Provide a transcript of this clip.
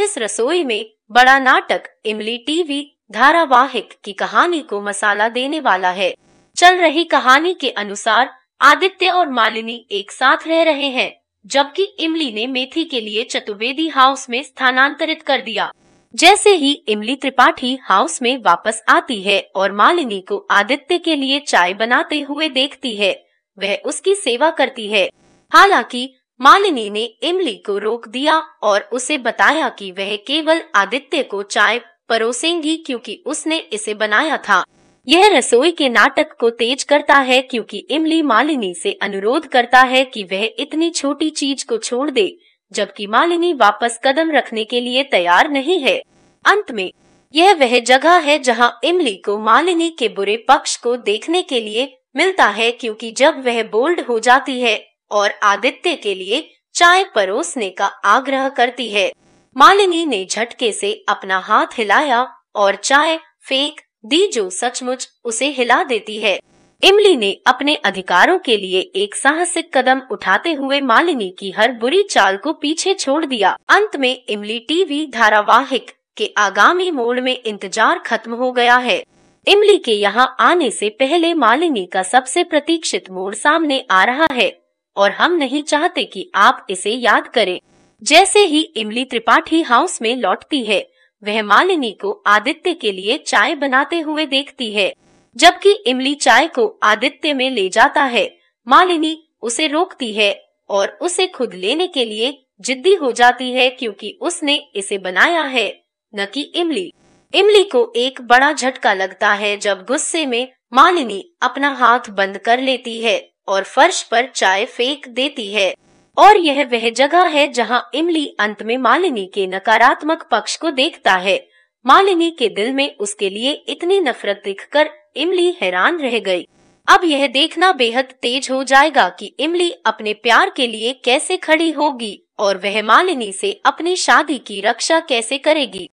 इस रसोई में बड़ा नाटक इमली टीवी धारावाहिक की कहानी को मसाला देने वाला है चल रही कहानी के अनुसार आदित्य और मालिनी एक साथ रह रहे हैं जबकि इमली ने मेथी के लिए चतुर्वेदी हाउस में स्थानांतरित कर दिया जैसे ही इमली त्रिपाठी हाउस में वापस आती है और मालिनी को आदित्य के लिए चाय बनाते हुए देखती है वह उसकी सेवा करती है हालांकि मालिनी ने इमली को रोक दिया और उसे बताया कि वह केवल आदित्य को चाय परोसेंगी क्योंकि उसने इसे बनाया था यह रसोई के नाटक को तेज करता है क्योंकि इमली मालिनी से अनुरोध करता है कि वह इतनी छोटी चीज को छोड़ दे जबकि मालिनी वापस कदम रखने के लिए तैयार नहीं है अंत में यह वह जगह है जहां इमली को मालिनी के बुरे पक्ष को देखने के लिए मिलता है क्योंकि जब वह बोल्ड हो जाती है और आदित्य के लिए चाय परोसने का आग्रह करती है मालिनी ने झटके से अपना हाथ हिलाया और चाय फेंक दी जो सचमुच उसे हिला देती है इमली ने अपने अधिकारों के लिए एक साहसिक कदम उठाते हुए मालिनी की हर बुरी चाल को पीछे छोड़ दिया अंत में इमली टीवी धारावाहिक के आगामी मोड़ में इंतजार खत्म हो गया है इमली के यहाँ आने से पहले मालिनी का सबसे प्रतीक्षित मोड़ सामने आ रहा है और हम नहीं चाहते कि आप इसे याद करें जैसे ही इमली त्रिपाठी हाउस में लौटती है वह मालिनी को आदित्य के लिए चाय बनाते हुए देखती है जबकि इमली चाय को आदित्य में ले जाता है मालिनी उसे रोकती है और उसे खुद लेने के लिए जिद्दी हो जाती है क्योंकि उसने इसे बनाया है न कि इमली इमली को एक बड़ा झटका लगता है जब गुस्से में मालिनी अपना हाथ बंद कर लेती है और फर्श पर चाय फेंक देती है और यह वह जगह है जहां इमली अंत में मालिनी के नकारात्मक पक्ष को देखता है मालिनी के दिल में उसके लिए इतनी नफरत दिखकर इमली हैरान रह गई अब यह देखना बेहद तेज हो जाएगा कि इमली अपने प्यार के लिए कैसे खड़ी होगी और वह मालिनी से अपनी शादी की रक्षा कैसे करेगी